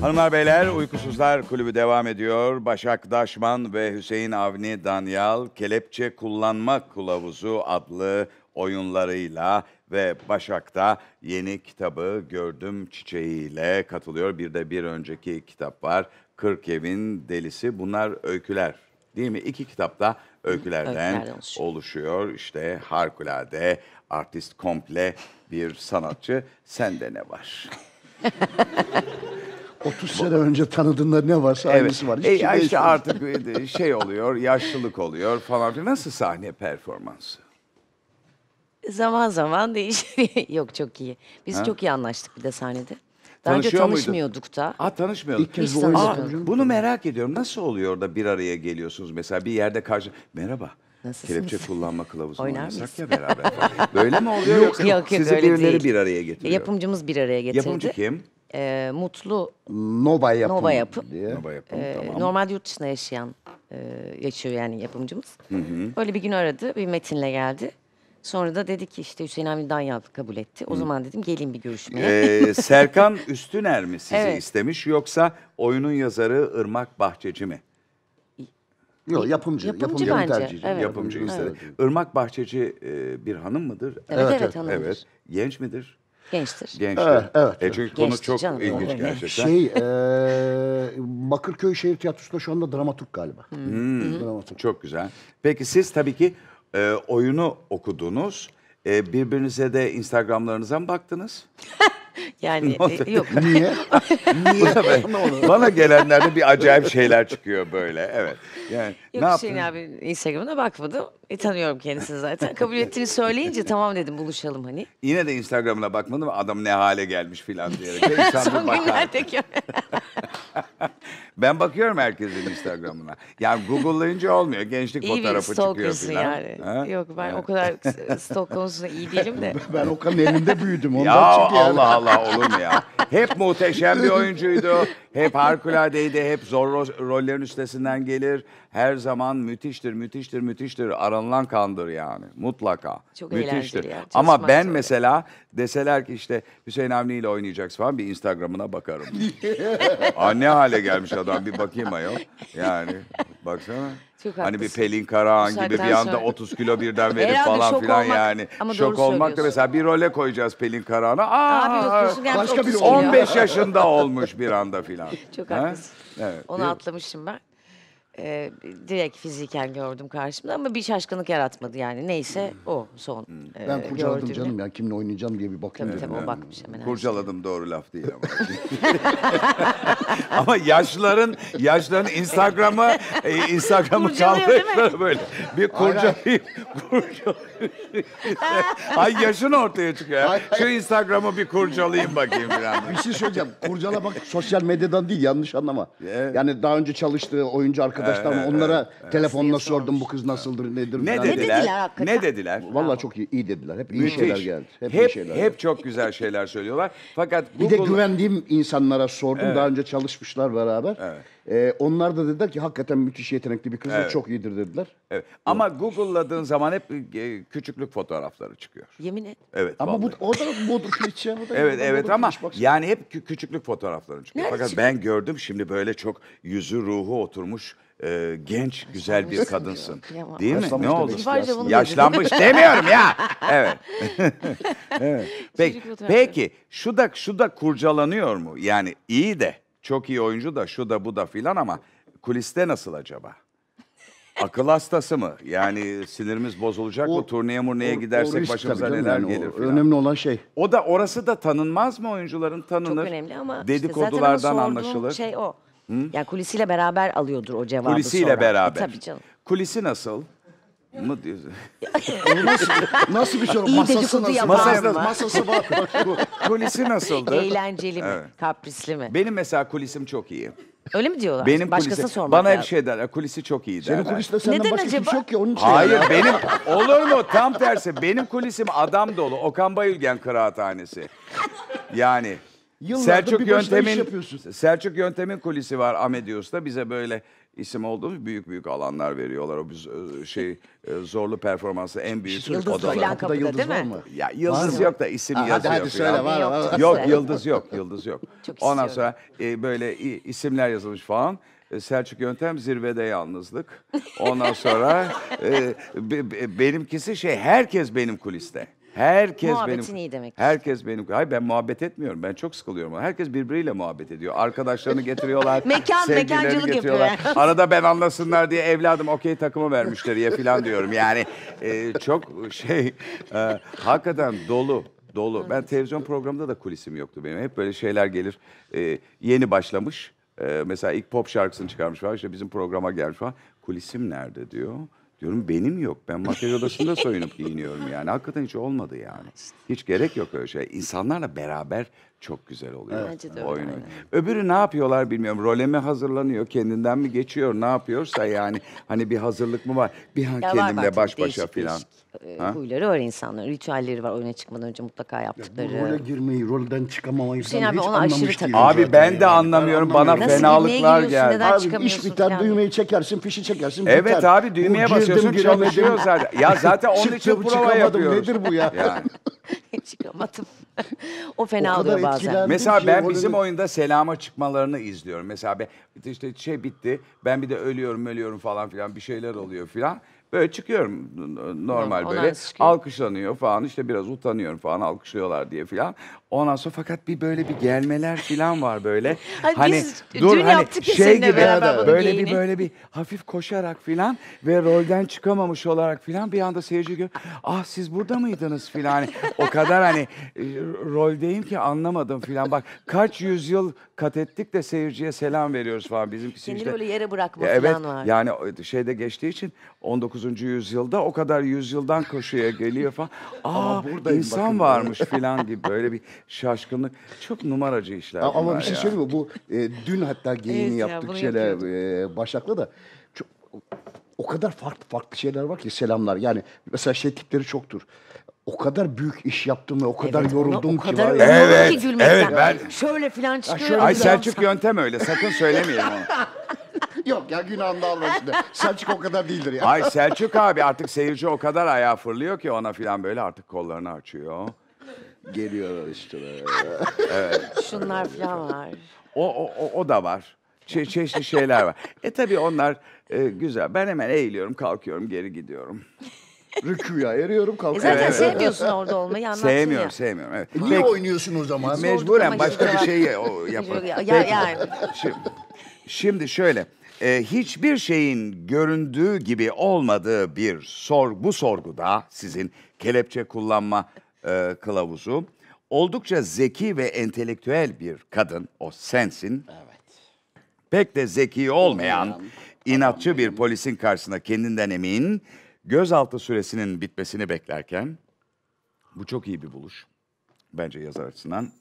Hanımlar beyler Uykusuzlar Kulübü devam ediyor. Başak Daşman ve Hüseyin Avni Danyal Kelepçe Kullanma Kılavuzu adlı oyunlarıyla ve Başak'ta yeni kitabı Gördüm Çiçeği ile katılıyor. Bir de bir önceki kitap var. Kırk Evin Delisi. Bunlar öyküler değil mi? İki kitap da öykülerden, oluşuyor. oluşuyor. İşte harikulade, artist komple bir sanatçı. Sende ne var? 30 sene önce tanıdığında ne varsa evet. aynısı var. E, Hiç e, işte değişmez. artık şey oluyor, yaşlılık oluyor falan filan. Nasıl sahne performansı? Zaman zaman değişiyor. Yok çok iyi. Biz ha? çok iyi anlaştık bir de sahnede. Daha önce tanışmıyorduk muydun? da. Aa tanışmıyorduk. İlk kez Aa, bunu merak ediyorum. Nasıl oluyor da bir araya geliyorsunuz mesela bir yerde karşı... Merhaba. Nasılsınız? Kelepçe kullanma kılavuzu Oynar oynasak ya beraber. Böyle mi oluyor yok, yoksa yok, yok, sizi birileri değil. bir araya getiriyor? Yapımcımız bir araya getirdi. Yapımcı kim? e, mutlu Nova yapım. Nova yapım. Diye. Nova yapım e, tamam. Normal yurt dışında yaşayan e, yaşıyor yani yapımcımız. Hı hı. Öyle bir gün aradı bir metinle geldi. Sonra da dedi ki işte Hüseyin Avni Danyal kabul etti. O Hı. zaman dedim gelin bir görüşmeye. Ee, Serkan Üstüner mi sizi evet. istemiş yoksa oyunun yazarı Irmak Bahçeci mi? Yok yapımcı. Yapımcı, yapımcı bence. Tercih, evet. Yapımcı evet. istedi. Evet. Irmak Bahçeci e, bir hanım mıdır? Evet, evet, evet hanımdır. Evet. Genç midir? Gençtir. Gençtir. Evet. evet. E çünkü konu çok canım, ilginç öyle. gerçekten. Şey, e, Bakırköy Şehir Tiyatrosu'nda şu anda dramaturg galiba. Hmm. hmm. Dramaturg. Çok güzel. Peki siz tabii ki e, oyunu okudunuz. E, birbirinize de Instagram'larınıza mı baktınız? Yani e, yok. Niye? Niye? bana, bana gelenlerde bir acayip şeyler çıkıyor böyle. Evet. Yani yok ne Hüseyin abi Instagram'ına bakmadım. E tanıyorum kendisini zaten. Kabul ettiğini söyleyince tamam dedim buluşalım hani. Yine de Instagram'ına bakmadım adam ne hale gelmiş filan diye. Son günlerdeki ben bakıyorum herkesin Instagram'ına. Yani Google'layınca olmuyor. Gençlik iyi fotoğrafı çıkıyor falan. yani. Ha? Yok ben o kadar stok konusunda iyi değilim de. ben Okan'ın elinde büyüdüm. Ondan ya çünkü yani. Allah Allah olur mu ya? Hep muhteşem bir oyuncuydu. Hep harikuladeydi. Hep zor ro- rollerin üstesinden gelir. Her zaman müthiştir, müthiştir, müthiştir. Aranılan kandır yani. Mutlaka. Çok müthiştir. Ya, Ama ben sonra. mesela deseler ki işte Hüseyin Avni ile oynayacaksın falan bir Instagram'ına bakarım. Anne hale gel vermiş adam bir bakayım ayol. Yani baksana. Çok hani bir Pelin Karahan gibi bir anda sonra. 30 kilo birden verip Herhalde falan filan yani. ama şok olmak da mesela bir role koyacağız Pelin Karahan'a. Abi Aa, bakıyorsun gelmiş başka bir 30 kilo. 15 yaşında olmuş bir anda filan. Çok Ha? haklısın. Evet. Onu atlamışım ben. Eee, direkt fiziken gördüm karşımda ama bir şaşkınlık yaratmadı yani. Neyse hmm. o son hmm. eee, Ben kurcaladım gördüğümde. canım ya kimle oynayacağım diye bir bakayım Tabii tabii o bakmış hemen. Kurcaladım doğru laf değil ama. ama yaşların yaşların Instagram'a e, Instagram'ı Kurcalıyor, böyle bir kurcalayıp kurcalayıp. Ay yaşın ortaya çıkıyor. Şu Instagram'ı bir kurcalayayım bakayım bir anda. Bir şey söyleyeceğim. Kurcalamak sosyal medyadan değil yanlış anlama. Yani daha önce çalıştığı oyuncu arkadaşlarıma evet, onlara evet, telefonla evet. sordum bu kız nasıldır nedir ne dediler? Ne dediler dediler? Vallahi çok iyi, iyi dediler. Hep iyi Müthiş. şeyler geldi. Hep hep, iyi şeyler hep geldi. çok güzel şeyler söylüyorlar. Fakat Google... Bir de güvendiğim insanlara sordum. Evet. Daha önce çalışmışlar beraber. Evet. Ee, onlar da dediler ki hakikaten müthiş yetenekli bir kız evet. çok iyidir dediler. Evet. Ama evet. Google'ladığın zaman hep e, küçüklük fotoğrafları çıkıyor. Yemin et. Evet. Ama bu, o da şey bu da Evet evet ama yani hep küçüklük fotoğrafları çıkıyor. Nerede Fakat çıkıyor? ben gördüm şimdi böyle çok yüzü ruhu oturmuş e, genç güzel bir kadınsın. Değil mi? ne oldu? Yaşlanmış, demiyorum ya. Evet. evet. Peki, peki şu da şu da kurcalanıyor mu? Yani iyi de çok iyi oyuncu da şu da bu da filan ama kuliste nasıl acaba? Akıl hastası mı? Yani sinirimiz bozulacak o, mı? Turneye murneye o, gidersek o başımıza neler canım, gelir? falan. Önemli olan şey. O da orası da tanınmaz mı oyuncuların? Tanınır. Çok önemli ama dedikodulardan işte zaten anlaşılır. şey o. Hı? Yani kulisiyle beraber alıyordur o cevabı Kulisiyle sonra. E, beraber. E, tabii canım. Kulisi nasıl? Mı diyorsun? nasıl, nasıl bir soru? Şey iyi masası dedikodu nasıl? Masası, mı? masası var. kulisi nasıldı? Eğlenceli mi? Kaprisli mi? Benim mesela kulisim çok iyi. Öyle mi diyorlar? Benim Başkasına kulisi, sormak bana lazım. şey derler, kulisi çok iyi derler. Senin kuliste senden Neden başka acaba? şey yok ki onun için. Hayır ya. benim olur mu tam tersi benim kulisim adam dolu Okan Bayülgen kıraathanesi. Yani Yıllardır Selçuk bir yöntemin, yapıyorsun. Selçuk yöntemin kulisi var Amedius'ta. Bize böyle isim olduğumuz büyük büyük alanlar veriyorlar. O biz e, şey e, zorlu performansı en büyük şey yıldız odalar. Yıldız kapıda yıldız değil mi? Var mı? Ya yıldız var yok da isim ha, yazıyor. Hadi, söyle var, var, Yok yıldız yok yıldız yok. Çok Ondan sonra e, böyle isimler yazılmış falan. E, Selçuk Yöntem zirvede yalnızlık. Ondan sonra e, be, be, benimkisi şey herkes benim kuliste. Herkes Muhabbetin benim, iyi demek. Herkes benim. Hayır ben muhabbet etmiyorum. Ben çok sıkılıyorum. Herkes birbiriyle muhabbet ediyor. Arkadaşlarını getiriyorlar. Mekan, mekancılık getiriyorlar. yapıyor. Arada ben anlasınlar diye evladım okey takımı ver müşteriye falan diyorum. Yani e, çok şey e, hakikaten dolu dolu. Evet. Ben televizyon programında da kulisim yoktu benim. Hep böyle şeyler gelir. E, yeni başlamış. E, mesela ilk pop şarkısını çıkarmış var, İşte bizim programa gelmiş falan. Kulisim nerede diyor. Diyorum benim yok. Ben makyaj odasında soyunup giyiniyorum yani. Hakikaten hiç olmadı yani. Hiç gerek yok öyle şey. İnsanlarla beraber çok güzel oluyor. Evet. Bence de öyle, Oyun. Öbürü ne yapıyorlar bilmiyorum. Role mi hazırlanıyor, kendinden mi geçiyor, ne yapıyorsa yani. Hani bir hazırlık mı var? Bir an Ya kendimle baş başa değişik filan. E, ha? huyları var insanlar. Ritüelleri var oyuna çıkmadan önce mutlaka Bu role girmeyi, rolden çıkamamayı Hüseyin falan abi hiç ona anlamış takıldı. değilim Abi ben de yani. anlamıyorum. Bana anlamıyorum. Nasıl fenalıklar geldi. Abi iş biter, falan? düğmeyi çekersin, fişi çekersin, Evet abi, düğmeye Bu basıyorsun, giremedim. çalışıyor zaten. Ya zaten onun için Çıktım, prova çıkamadım, Nedir bu ya? Çıkamadım o fena o oluyor bazen. Mesela ben şey, bizim oyunda selama çıkmalarını izliyorum. Mesela ben, işte şey bitti. Ben bir de ölüyorum ölüyorum falan filan bir şeyler oluyor filan. Böyle çıkıyorum normal Hı, böyle alkışlanıyor falan işte biraz utanıyorum falan alkışlıyorlar diye falan. Ondan sonra fakat bir böyle bir gelmeler falan var böyle. hani, hani biz dur dün hani şey gibi beraber böyle giyini. bir böyle bir hafif koşarak falan ve rolden çıkamamış olarak falan bir anda seyirci gör. Ah siz burada mıydınız falan. Hani, o kadar hani e, roldeyim ki anlamadım falan. Bak kaç yüzyıl kat ettik de seyirciye selam veriyoruz falan bizimkisi Kendini işte. böyle yere bırakma evet, falan var. Yani şeyde geçtiği için 19 19. yüzyılda o kadar yüzyıldan koşuya geliyor falan. Aa burada insan varmış falan gibi böyle bir şaşkınlık. Çok numaracı işler. Ama, ama bir şey ya. söyleyeyim mi? Bu e, dün hatta geyini evet yaptık ya, şeyler e, Başak'la da çok o kadar farklı farklı şeyler var ki selamlar. Yani mesela şey tipleri çoktur o kadar büyük iş yaptım ve o kadar evet, yoruldum o kadar ki. Var. Evet, ki evet ben. Şöyle filan çıkıyor. Ay Selçuk yöntem öyle sakın söylemeyin onu. Yok ya günahını almasın. Selçuk o kadar değildir ya. Ay Selçuk abi artık seyirci o kadar ayağa fırlıyor ki ona filan böyle artık kollarını açıyor. Geliyorlar işte. böyle. Şunlar falan var. O, o, o, o da var. Çe- çeşitli şeyler var. E tabii onlar e, güzel. Ben hemen eğiliyorum, kalkıyorum, geri gidiyorum. Rüküya eriyorum E kalkıyorum. zaten Evet. sevmiyorsun orada olmayı anlattın sevmiyorum, ya. sevmiyorum. Evet. Niye Peki, oynuyorsun o zaman? mecburen başka bir şey o, yapar. Ya, yani. Şimdi, şimdi şöyle e, hiçbir şeyin göründüğü gibi olmadığı bir sor bu sorguda sizin kelepçe kullanma e, kılavuzu oldukça zeki ve entelektüel bir kadın o sensin. Evet. Pek de zeki olmayan, inatçı bir polisin karşısında kendinden emin, gözaltı süresinin bitmesini beklerken bu çok iyi bir buluş. Bence yazar açısından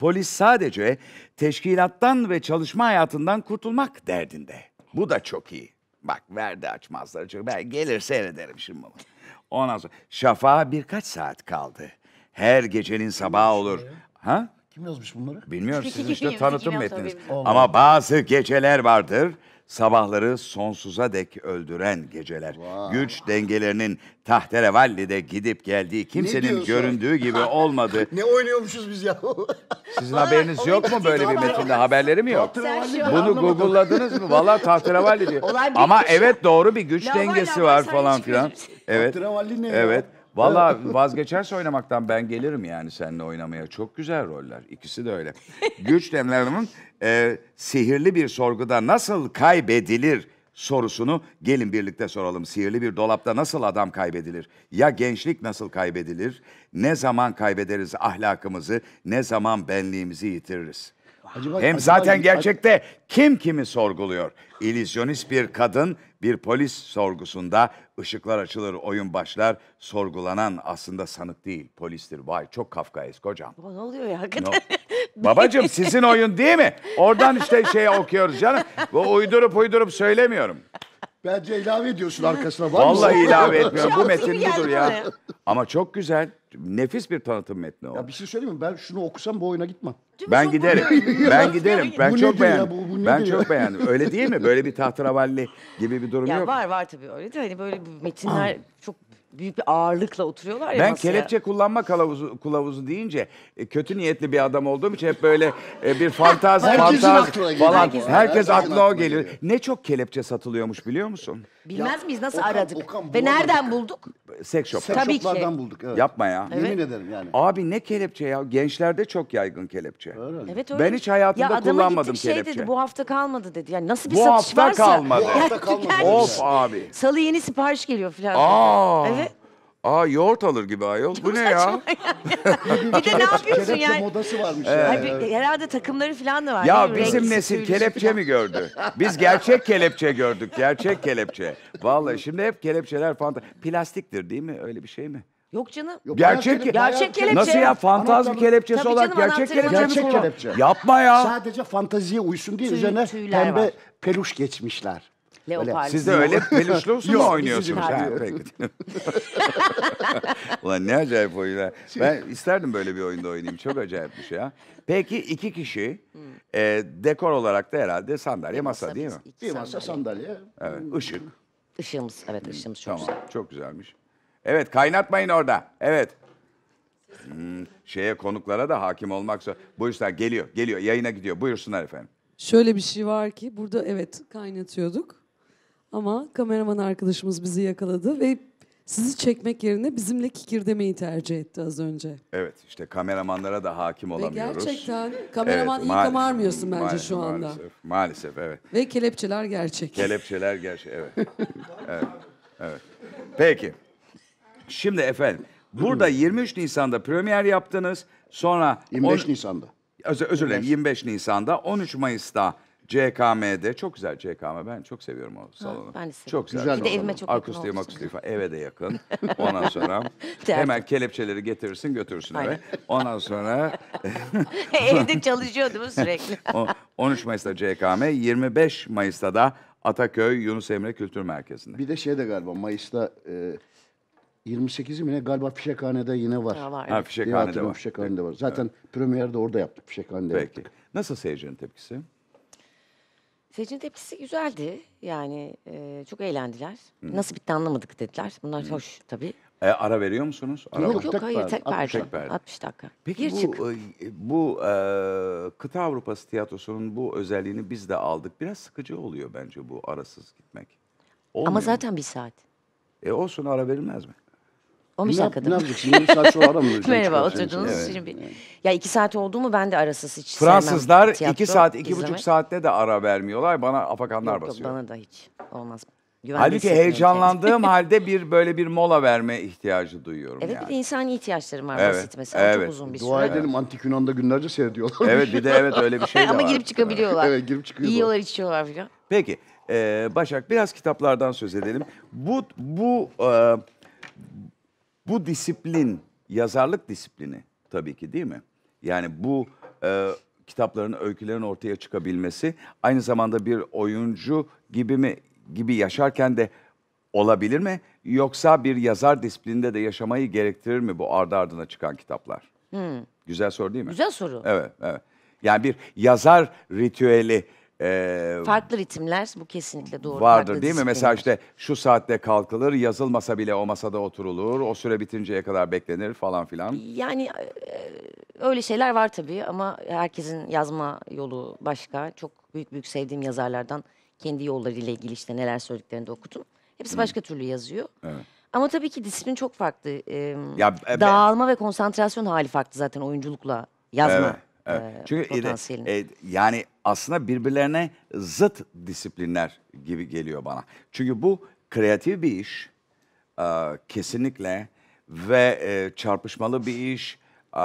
Polis sadece teşkilattan ve çalışma hayatından kurtulmak derdinde. Bu da çok iyi. Bak verdi açmazları çünkü ben gelir seyrederim şimdi bunu. Ondan sonra şafağa birkaç saat kaldı. Her gecenin sabahı olur. Şey. Ha? Kim yazmış bunları? Bilmiyorum siz işte tanıtım metniniz. Ama bazı geceler vardır sabahları sonsuza dek öldüren geceler. Vay. Güç dengelerinin tahterevallide gidip geldiği kimsenin göründüğü gibi olmadı. ne oynuyormuşuz biz ya? Sizin haberiniz yok mu böyle bir metinde? Haberleri mi yok? Bunu google'ladınız mı? Valla tahterevalli diyor. Ama evet doğru bir güç dengesi var falan filan. Şey- evet. Tahterevalli ne Evet. Ya? Valla vazgeçerse oynamaktan ben gelirim yani seninle oynamaya. Çok güzel roller. İkisi de öyle. Güç Hanım'ın e, sihirli bir sorguda nasıl kaybedilir sorusunu gelin birlikte soralım. Sihirli bir dolapta nasıl adam kaybedilir? Ya gençlik nasıl kaybedilir? Ne zaman kaybederiz ahlakımızı? Ne zaman benliğimizi yitiririz? Acaba, Hem acaba, zaten gerçekte kim kimi sorguluyor? İllüzyonist bir kadın bir polis sorgusunda ışıklar açılır, oyun başlar. Sorgulanan aslında sanık değil, polistir. Vay çok Kafkaesk hocam. Baba ne oluyor ya No. Babacım sizin oyun değil mi? Oradan işte şeye okuyoruz canım. Bu uydurup uydurup söylemiyorum. Bence ilave ediyorsun arkasına. Var Vallahi mı? ilave etmiyorum. Bu metin budur ya. Ama çok güzel. Nefis bir tanıtım metni o. Ya bir şey söyleyeyim mi? Ben şunu okusam bu oyuna gitmem. Değil ben giderim. ben giderim. Ben bu çok beğendim. bu, bu ben çok beğendim. Öyle değil mi? Böyle bir tahtravalli gibi bir durum ya yok. Var var tabii öyle de hani böyle metinler çok büyük bir ağırlıkla oturuyorlar ya Ben masaya. kelepçe kullanma kılavuzu, kılavuzu deyince e, kötü niyetli bir adam olduğum için hep böyle e, bir fantazi fantazi falan. Herkesin- Herkes, aklına o geliyor. geliyor. Ne çok kelepçe satılıyormuş biliyor musun? Bilmez Ya, miyiz nasıl Okan- aradık? Okan Ve nereden bulduk? Seks shop. Sex Tabii ki. bulduk. Evet. Yapma ya. Yemin ederim yani. Abi ne kelepçe ya? Gençlerde çok yaygın kelepçe. Öyle. Evet öyle. Ben hiç hayatımda ya adama kullanmadım gittik şey kelepçe. dedi bu hafta kalmadı dedi. Yani nasıl bir Bu satış varsa. kalmadı. Bu hafta kalmadı. Of abi. Salı yeni sipariş geliyor filan. Aa. dedi. Aa yoğurt alır gibi ayol. Bu ne ya? bir de ne yapıyorsun Kelepçe yani? modası varmış yani. Abi, herhalde takımları falan da var. Ya değil bizim nesil kelepçe falan. mi gördü? Biz gerçek kelepçe gördük. Gerçek kelepçe. Vallahi şimdi hep kelepçeler fanta. Plastiktir değil mi? Öyle bir şey mi? Yok canım. Yok, Gerçek kelepçe. Gerçek kelepçe. Nasıl ya fantazi Anahtarlı- kelepçesi Tabii olarak canım, gerçek anahtarı kelepçe mi? Gerçek kelepçe. Yapma ya. Sadece fantaziye uysun diye Tüy- üzerine pembe var. peluş geçmişler. Leopar. Siz de öyle peluşlu mu oynuyorsunuz? Ha, Ulan ne acayip oyunlar. Şey- ben isterdim böyle bir oyunda oynayayım. Çok acayip bir şey ya. Peki iki kişi e, dekor olarak da herhalde sandalye, masa değil mi? Bir masa sandalye. Evet, hmm. ışık. Işığımız, evet hmm, ışığımız çok Tamam, güzel. çok güzelmiş. Evet, kaynatmayın orada. Evet. Hmm, şeye konuklara da hakim olmak zor. Buyursunlar, geliyor, geliyor, yayına gidiyor. Buyursunlar efendim. Şöyle bir şey var ki burada evet kaynatıyorduk. Ama kameraman arkadaşımız bizi yakaladı ve sizi çekmek yerine bizimle kikirdemeyi tercih etti az önce. Evet işte kameramanlara da hakim olamıyoruz. gerçekten kameraman evet, iyi maalesef, kamarmıyorsun bence maalesef, şu anda. Maalesef, maalesef evet. Ve kelepçeler gerçek. Kelepçeler gerçek evet. evet. evet. Peki. Şimdi efendim burada 23 Nisan'da premier yaptınız. Sonra 25 on... Nisan'da. Öz özür dilerim 25 Nisan'da 13 Mayıs'ta CKM'de çok güzel CKM ben çok seviyorum o salonu. ben de Çok güzel. Güzel. Bir de evime çok yakın Akustiği, makustiği falan eve de yakın. Ondan sonra hemen kelepçeleri getirirsin götürürsün eve. Ondan sonra Evde çalışıyordum sürekli. 13 Mayıs'ta CKM 25 Mayıs'ta da Ataköy Yunus Emre Kültür Merkezi'nde. Bir de şey de galiba Mayıs'ta e, 28'i mi ne galiba Fişekhane'de yine var. Ya var. Ha, evet. Diye fişekhanede var. Fişekhane'de var. Zaten premieri de orada yaptık. Fişekhane'de Peki. yaptık. Nasıl seyircinin tepkisi? Seyircinin tepkisi güzeldi. Yani e, çok eğlendiler. Nasıl bitti anlamadık dediler. Bunlar hoş tabii. E, ara veriyor musunuz? Ara yok yok, hayır tek verdi. 60 dakika. Peki Gir bu, e, bu e, kıta Avrupası tiyatrosunun bu özelliğini biz de aldık. Biraz sıkıcı oluyor bence bu arasız gitmek. Olmuyor Ama mu? zaten bir saat. E olsun ara verilmez mi? 15 ne, dakikada Ne yapacaksın? Yarım saat sonra ara Merhaba oturdunuz. Evet. Şirin Bey. Ya iki saat oldu mu ben de arasız hiç Fransızlar sevmem. Fransızlar iki saat, iki izlemek. buçuk saatte de ara vermiyorlar. Bana afakanlar yok, basıyor. Yok bana da hiç olmaz. Güvenli Halbuki heyecanlandığım halde bir böyle bir mola verme ihtiyacı duyuyorum. Evet yani. bir de insani ihtiyaçlarım var evet, basit mesela evet. çok uzun bir süre. Dua edelim antik Yunan'da günlerce seyrediyorlar. Evet bir de evet öyle bir şey de Ama var. Ama girip çıkabiliyorlar. evet girip çıkıyorlar. Yiyorlar içiyorlar filan. Peki ee, Başak biraz kitaplardan söz edelim. Bu, bu e, bu disiplin, yazarlık disiplini tabii ki değil mi? Yani bu e, kitapların, öykülerin ortaya çıkabilmesi aynı zamanda bir oyuncu gibi mi gibi yaşarken de olabilir mi? Yoksa bir yazar disiplinde de yaşamayı gerektirir mi bu ardı ardına çıkan kitaplar? Hmm. Güzel soru değil mi? Güzel soru. Evet, evet. Yani bir yazar ritüeli e, Farklı ritimler bu kesinlikle doğru. Vardır Farklı değil mi? disiplinler. Mesela işte şu saatte kalkılır, yazılmasa bile o masada oturulur, o süre bitinceye kadar beklenir falan filan. Yani e, e, öyle şeyler var tabii ama herkesin yazma yolu başka. Çok büyük büyük sevdiğim yazarlardan kendi yollarıyla ilgili işte neler söylediklerini de okudum. Hepsi başka türlü yazıyor. Evet. Ama tabii ki disiplin çok farklı. E, Ya, e, ben- dağılma ve konsantrasyon hali farklı zaten oyunculukla yazma Evet, evet. e, Çünkü e, e, yani aslında birbirlerine zıt disiplinler gibi geliyor bana. Çünkü bu kreatif bir iş e, kesinlikle ve e, çarpışmalı bir iş. E,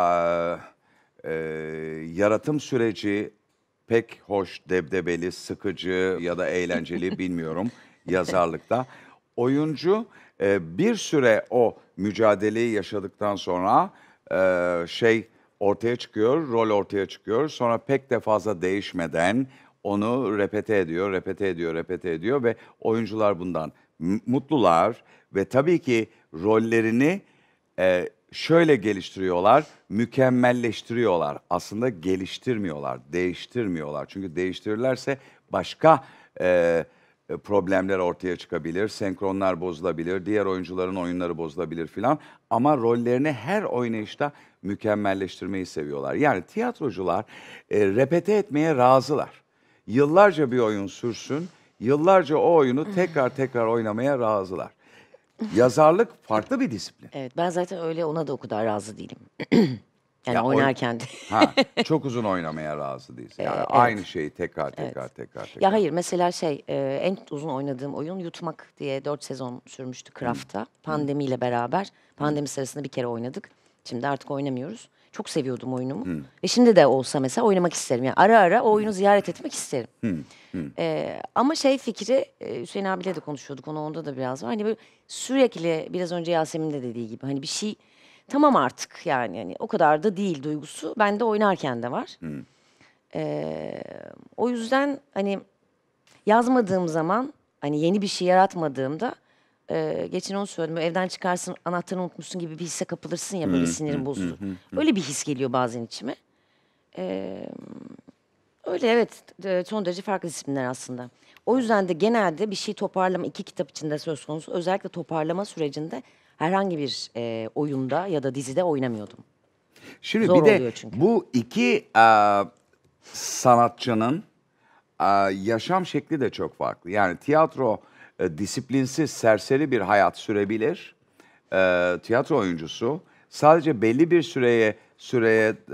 e, yaratım süreci pek hoş, debdebeli, sıkıcı ya da eğlenceli bilmiyorum yazarlıkta. Oyuncu e, bir süre o mücadeleyi yaşadıktan sonra e, şey ortaya çıkıyor, rol ortaya çıkıyor. Sonra pek de fazla değişmeden onu repete ediyor, repete ediyor, repete ediyor ve oyuncular bundan mutlular ve tabii ki rollerini e, şöyle geliştiriyorlar, mükemmelleştiriyorlar. Aslında geliştirmiyorlar, değiştirmiyorlar. Çünkü değiştirirlerse başka e, e problemler ortaya çıkabilir, senkronlar bozulabilir, diğer oyuncuların oyunları bozulabilir filan. Ama rollerini her oynayışta mükemmelleştirmeyi seviyorlar. Yani tiyatrocular e, repete etmeye razılar. Yıllarca bir oyun sürsün, yıllarca o oyunu tekrar tekrar oynamaya razılar. Yazarlık farklı bir disiplin. Evet ben zaten öyle ona da o kadar razı değilim. yani Ya oynarken de. Ha, çok uzun oynamaya razı değiliz. Yani evet. aynı şeyi tekrar tekrar tekrar tekrar. Ya hayır mesela şey e, en uzun oynadığım oyun Yutmak diye 4 sezon sürmüştü Craft'ta. Pandemiyle beraber pandemi sırasında bir kere oynadık. Şimdi artık oynamıyoruz. Çok seviyordum oyunumu. Hmm. Ve şimdi de olsa mesela oynamak isterim. Yani ara ara o oyunu ziyaret etmek isterim. Hmm. Hmm. Ee, ama şey fikri e, Hüseyin abiyle de konuşuyorduk. Onu onda da biraz var. Hani böyle sürekli biraz önce Yasemin de dediği gibi hani bir şey tamam artık yani hani o kadar da değil duygusu. Bende oynarken de var. Hmm. Ee, o yüzden hani yazmadığım zaman hani yeni bir şey yaratmadığımda ee, geçen onu söyledim. evden çıkarsın anahtarını unutmuşsun gibi bir hisse kapılırsın ya böyle sinirim bozulur. Öyle bir his geliyor bazen içime. Ee, öyle evet son derece farklı disiplinler aslında. O yüzden de genelde bir şey toparlama iki kitap içinde söz konusu. Özellikle toparlama sürecinde herhangi bir e, oyunda ya da dizide oynamıyordum. Şimdi Zor bir de çünkü. bu iki a, sanatçının a, yaşam şekli de çok farklı. Yani tiyatro e, disiplinsiz, serseri bir hayat sürebilir. E, tiyatro oyuncusu sadece belli bir süreye süreye e,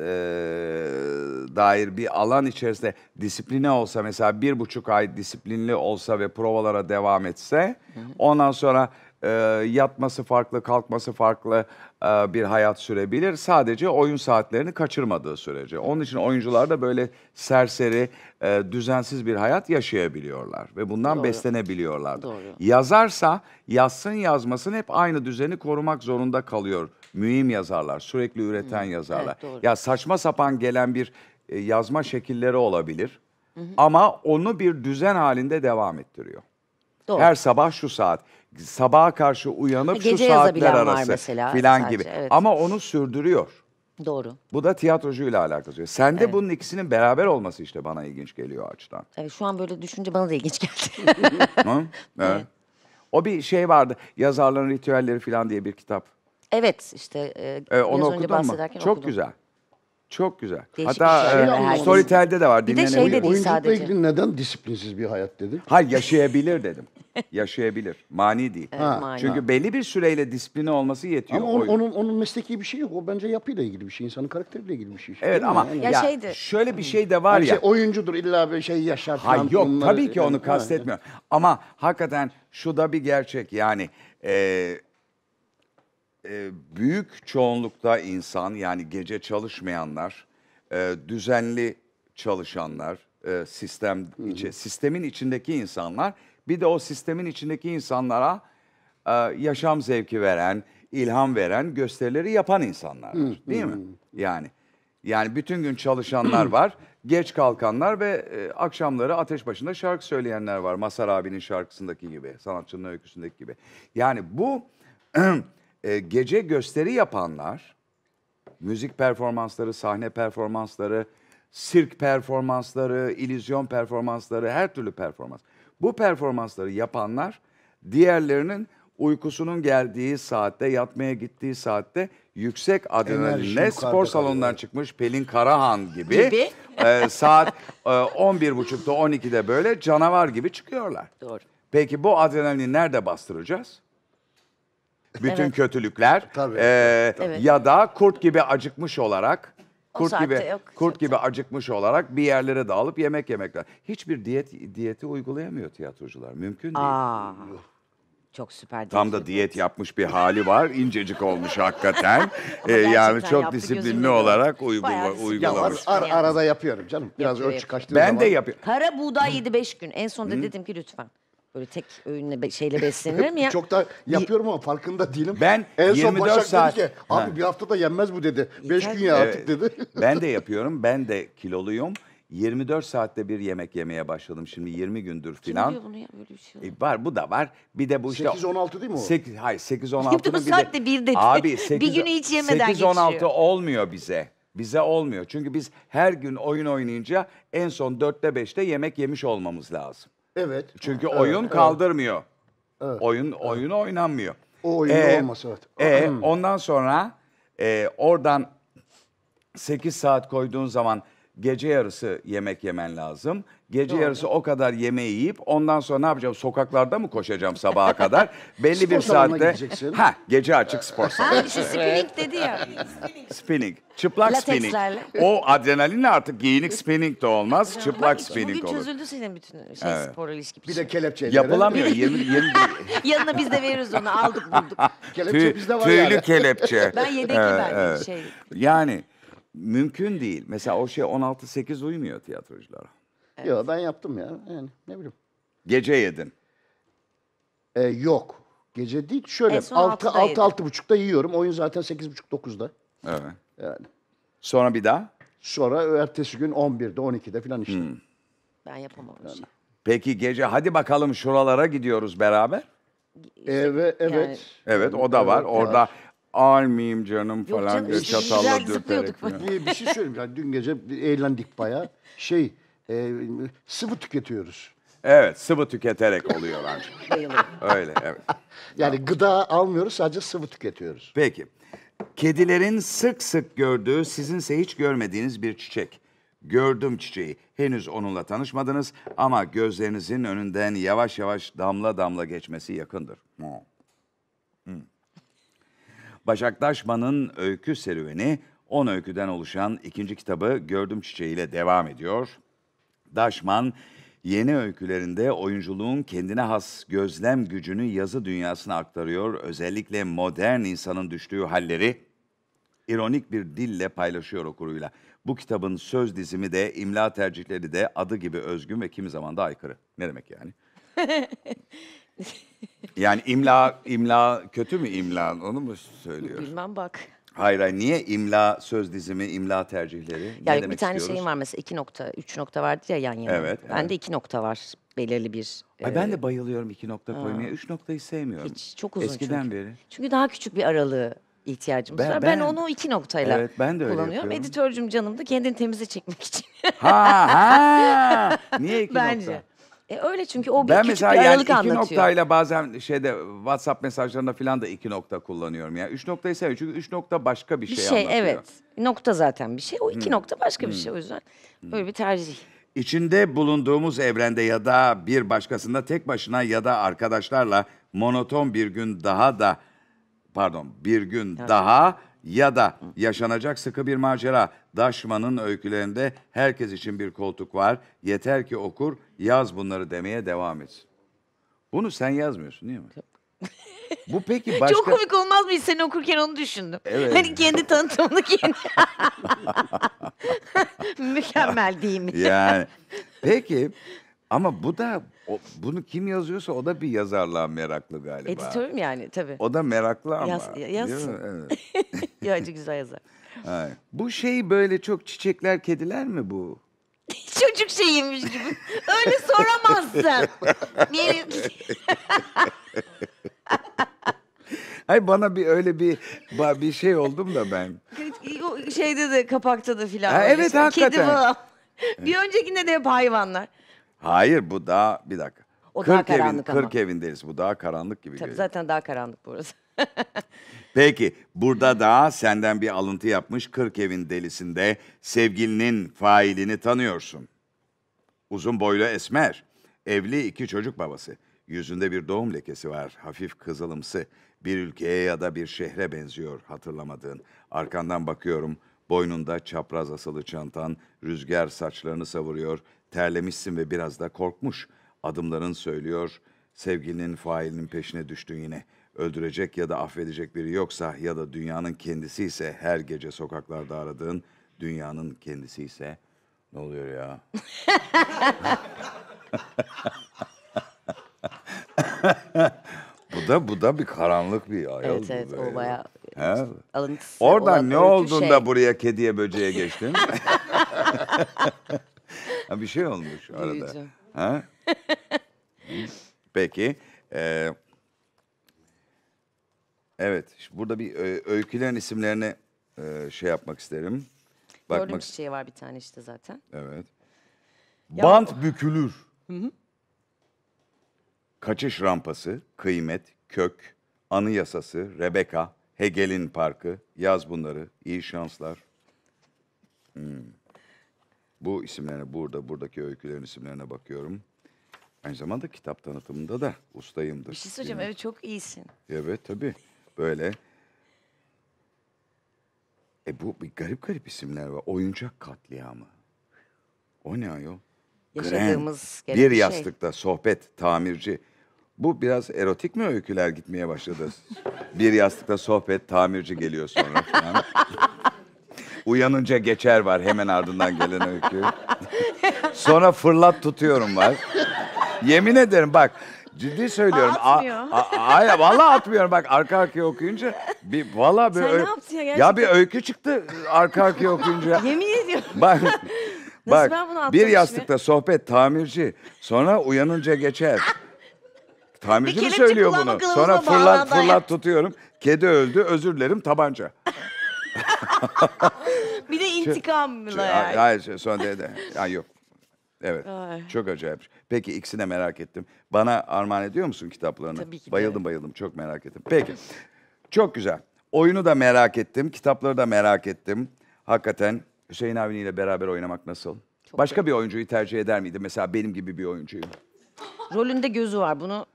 dair bir alan içerisinde disipline olsa mesela bir buçuk ay disiplinli olsa ve provalara devam etse ondan sonra e, yatması farklı, kalkması farklı e, bir hayat sürebilir. Sadece oyun saatlerini kaçırmadığı sürece. Onun için oyuncular da böyle serseri, e, düzensiz bir hayat yaşayabiliyorlar ve bundan Doğru. beslenebiliyorlar. Doğru. Yazarsa yazsın yazmasın hep aynı düzeni korumak zorunda kalıyor. Mühim yazarlar, sürekli üreten Hı. yazarlar. Evet, doğru. ya saçma sapan gelen bir e, yazma şekilleri olabilir. Hı hı. Ama onu bir düzen halinde devam ettiriyor. Doğru. Her sabah şu saat sabaha karşı uyanıp Gece şu saatler arası filan gibi. evet. Ama onu sürdürüyor. Doğru. Bu da tiyatrocuyla alakası yok. Sende bunun ikisinin beraber olması işte bana ilginç geliyor o açıdan. Evet, şu an böyle düşünce bana da ilginç geldi. Hı? Evet. Evet. O bir şey vardı. Yazarların ritüelleri filan diye bir kitap. evet işte e, Ee, biraz onu önce okudun bahsederken Çok okudum. güzel. Çok güzel. Değişik bir şey. Hatta e, Storytel'de de var. Bir de şey dedi sadece. ilgili neden disiplinsiz bir hayat dedin? Hayır yaşayabilir dedim. yaşayabilir. Mani değil. Evet, Ha. mani. Çünkü belli bir süreyle disipline olması yetiyor. Ama on- onun, onun mesleki bir şey yok. O bence yapıyla ilgili bir şey. İnsanın karakteriyle ilgili bir şey. evet ama Yani- ya, şeydi. şöyle bir şey de var Hani ya. şey, oyuncudur illa bir şey yaşar Hayır yok onları- tabii ki onu ha, kastetmiyorum. Ama hakikaten şu da bir gerçek yani e, e, büyük çoğunlukta insan yani gece çalışmayanlar, e, düzenli çalışanlar, e, sistem içi, sistemin içindeki insanlar bir de o sistemin içindeki insanlara e, yaşam zevki veren, ilham veren gösterileri yapan insanlar var. Değil mi? Yani yani bütün gün çalışanlar var, geç kalkanlar ve e, akşamları ateş başında şarkı söyleyenler var. Masar abinin şarkısındaki gibi, sanatçının öyküsündeki gibi. Yani bu e, gece gösteri yapanlar, müzik performansları, sahne performansları, sirk performansları, ilizyon performansları, her türlü performans. Bu performansları yapanlar diğerlerinin uykusunun geldiği saatte, yatmaya gittiği saatte yüksek adrenalinle spor salonundan yani. çıkmış Pelin Karahan gibi, gibi. E, saat e, 11.30'da 12'de böyle canavar gibi çıkıyorlar. Doğru. Peki bu adrenalini nerede bastıracağız? Bütün evet. kötülükler Tabii. E, Tabii. ya da kurt gibi acıkmış olarak kurt gibi yok, kurt gibi acıkmış olarak bir yerlere dağılıp yemek yemekler. Hiçbir diyet diyeti uygulayamıyor tiyatrocular. Mümkün değil. çok süper. Tam da diyet yapmış bir hali var. İncecik olmuş hakikaten. ee, yani çok disiplinli olarak uygula, Ya uygulamış. ar- arada yapıyorum canım. Biraz Yapıyor, ölçü kaçtığı Ben zaman. de yapıyorum. Kara buğday yedi beş gün. En sonunda dedim ki lütfen. Böyle tek öğünle be- şeyle beslenir mi ya? Çok da yapıyorum ama farkında değilim. Ben en son 24 Başak saat- dedi ki abi Ha. bir haftada yenmez bu dedi. Beş gün ya artık dedi. ben de yapıyorum. Ben de kiloluyum. 24 saatte bir yemek yemeye başladım şimdi 20 gündür filan. Kim diyor bunu ya böyle bir şey? E var bu da var. Bir de bu işte 8-16 değil mi o? 8 hayır 8 16 24 saatte bir dedi. Abi Bir 8 günü hiç yemeden 8 16 geçiriyor. olmuyor bize. Bize olmuyor. Çünkü biz her gün oyun oynayınca en son 4'te 5'te yemek yemiş olmamız lazım. Evet. Çünkü evet, oyun evet. kaldırmıyor. Evet. Oyun evet. oyun oynanmıyor. O oyun ee, olmasa evet. E, hmm. ondan sonra e, oradan 8 saat koyduğun zaman gece yarısı yemek yemen lazım. Gece Doğru. yarısı o kadar yemeği yiyip ondan sonra ne yapacağım? Sokaklarda mı koşacağım sabaha kadar? Belli spor bir saatte. Ha, gece açık spor salonu. Ha, işte spinning dedi ya. spinning. Çıplak spinning. O adrenalinle artık giyinik spinning de olmaz. çıplak bak, spinning bugün olur. çözüldü senin bütün şey evet. sporla ilişki. Bir, bir şey. de kelepçeyle. Yapılamıyor. yeni, yeni Yanına biz de veririz onu. Aldık bulduk. kelepçe Tüy, bizde var tüylü yani. kelepçe. ben yedeki evet, evet. şey. Yani mümkün değil. Mesela o şey 16-8 uymuyor tiyatroculara. Evet. Yok ben yaptım ya. Yani ne bileyim. Gece yedin. Ee, yok. Gece değil. Şöyle En son 6 6 6 buçukta yiyorum. Oyun zaten 8 buçuk 9'da. Evet. Yani. Sonra bir daha. Sonra ertesi gün 11'de 12'de falan işte. Hmm. Ben yapamam o işi. Peki gece hadi bakalım şuralara gidiyoruz beraber. Evet, evet. Evet o da var. Orada almayayım canım falan canım, diyor, işte güzel çatalla falan. Bir, bir şey söyleyeyim. Yani dün gece eğlendik bayağı. Şey, e, sıvı tüketiyoruz. Evet, sıvı tüketerek oluyor ancak. Öyle, evet. Yani gıda almıyoruz, sadece sıvı tüketiyoruz. Peki. Kedilerin sık sık gördüğü, sizinse hiç görmediğiniz bir çiçek. Gördüm çiçeği. Henüz onunla tanışmadınız ama gözlerinizin önünden yavaş yavaş damla damla geçmesi yakındır. Hmm. Başak Taşman'ın öykü serüveni 10 öyküden oluşan ikinci kitabı Gördüm Çiçeği ile devam ediyor. Daşman yeni öykülerinde oyunculuğun kendine has gözlem gücünü yazı dünyasına aktarıyor. Özellikle modern insanın düştüğü halleri ironik bir dille paylaşıyor okuruyla. Bu kitabın söz dizimi de, imla tercihleri de adı gibi özgün ve kimi zaman da aykırı. Ne demek yani? yani imla imla kötü mü imla onu mu söylüyor? Bilmem bak. Hayır hayır niye imla söz dizimi, imla tercihleri? Yani ne demek bir tane istiyoruz? şeyim var mesela iki nokta, üç nokta vardı ya yan yana. Evet. Bende evet. iki nokta var belirli bir. Ay e... ben de bayılıyorum iki nokta ha. koymaya. Üç noktayı sevmiyorum. Hiç çok uzun Eskiden çünkü. beri. Çünkü daha küçük bir aralığı ihtiyacımız ben, var. Ben, ben onu iki noktayla evet, ben de öyle kullanıyorum. Yapıyorum. Editörcüm canım da kendini temize çekmek için. ha ha. Niye iki Bence. nokta? E öyle çünkü o bir ben küçük mesela bir yani aralık iki anlatıyor. noktayla bazen şeyde WhatsApp mesajlarında falan da iki nokta kullanıyorum. Yani üç noktayı seviyorum çünkü üç nokta başka bir, Bir şey, şey, anlatıyor. evet. Nokta zaten bir şey. O iki hmm. nokta başka bir hmm. şey o yüzden. Böyle bir tercih. İçinde bulunduğumuz evrende ya da bir başkasında tek başına ya da arkadaşlarla monoton bir gün daha da pardon bir gün daha ya da yaşanacak sıkı bir macera. Daşman'ın öykülerinde herkes için bir koltuk var. Yeter ki okur, yaz bunları demeye devam etsin. Bunu sen yazmıyorsun değil mi? Bu peki başka... Çok komik olmaz mı? Seni okurken onu düşündüm. Evet. Hani kendi tanıtımını kendi... Mükemmel değil mi? Yani. Peki ama bu da o, bunu kim yazıyorsa o da bir yazarlığa meraklı galiba. Editörüm yani tabii. O da meraklı ama. Yaz, yazsın. Evet. Yancı güzel yazar. Hayır. Bu şey böyle çok çiçekler kediler mi bu? Çocuk şeyiymiş gibi. Öyle soramazsın. Niye? Ay bana bir öyle bir bir şey oldum da ben. Şeyde de kapakta da filan. Ha, evet hakikaten. Kedi falan. bir öncekinde de hep hayvanlar. Hayır bu daha bir dakika. O 40 daha karanlık evin, ama. evindeyiz bu daha karanlık gibi Tabii görünüyor. zaten daha karanlık burası. Peki burada daha senden bir alıntı yapmış 40 evin delisinde sevgilinin failini tanıyorsun. Uzun boylu esmer, evli iki çocuk babası. Yüzünde bir doğum lekesi var, hafif kızılımsı. Bir ülkeye ya da bir şehre benziyor hatırlamadığın. Arkandan bakıyorum, boynunda çapraz asılı çantan, rüzgar saçlarını savuruyor. Terlemişsin ve biraz da korkmuş. Adımların söylüyor. Sevgilinin failinin peşine düştün yine. Öldürecek ya da affedecek biri yoksa ya da dünyanın kendisi ise her gece sokaklarda aradığın dünyanın kendisi ise ne oluyor ya? bu da bu da bir karanlık bir ayol. Evet evet böyle. o bayağı He? Oradan ne olduğunda şey. buraya kediye böceğe geçtin. Ha, bir şey olmuş arada. Ha? Peki. Ee, evet. Burada bir ö- e, öykülerin isimlerine e, şey yapmak isterim. Gördüm Bakmak çiçeği şey var bir tane işte zaten. Evet. Ya- Bant bükülür. Kaçış rampası, kıymet, kök, anı yasası, Rebecca, Hegel'in parkı, yaz bunları, iyi şanslar. Hmm. Bu isimlerine burada buradaki öykülerin isimlerine bakıyorum. Aynı zamanda kitap tanıtımında da ustayımdır. Bir şey söyleyeceğim evet çok iyisin. Evet tabii böyle. E bu bir garip garip isimler var. Oyuncak katliamı. O ne ayol? Yaşadığımız Grand, bir şey. yastıkta şey. sohbet, tamirci. Bu biraz erotik mi öyküler gitmeye başladı? bir yastıkta sohbet, tamirci geliyor sonra. Uyanınca geçer var hemen ardından gelen öykü. Sonra fırlat tutuyorum var. Yemin ederim bak ciddi söylüyorum. Atmıyor. A, a, hayır valla atmıyorum bak arka arkaya okuyunca. Bir, valla böyle Sen ne yaptın ya gerçekten? Ya bir öykü çıktı arka arkaya okuyunca. Yemin ediyorum. Bak Nasıl Bak ben bunu bir ya? yastıkta sohbet tamirci sonra uyanınca geçer. Tamirci mi kelepçe söylüyor bunu? Sonra fırlat fırlat tutuyorum. Kedi öldü özür dilerim tabanca. bir de intikam intikamla yani. Hayır son derece. Ay yok. Evet. Ay. Çok acayip. Peki ikisine merak ettim. Bana armağan ediyor musun kitaplarını? Tabii ki de. Bayıldım bayıldım. Çok merak ettim. Peki. Çok güzel. Oyunu da merak ettim. Kitapları da merak ettim. Hakikaten Hüseyin Avni ile beraber oynamak nasıl? Çok Başka bir oyuncuyu tercih eder miydin? Mesela benim gibi bir oyuncuyu. Rolünde gözü var. Bunu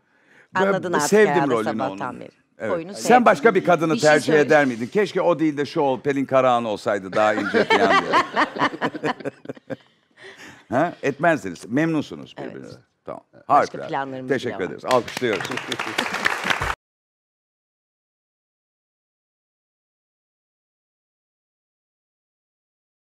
anladın artık Sevdim rolünü sabahtan onun. beri. Evet. Koyunu Sen başka bir kadını Bir şey tercih söyle. eder miydin? Keşke o değil de şu ol Pelin Karahan olsaydı daha ince falan ha? Etmezdiniz. Memnunsunuz Evet. Tamam. Harika. planlarımız Teşekkür ederiz. Alkışlıyoruz.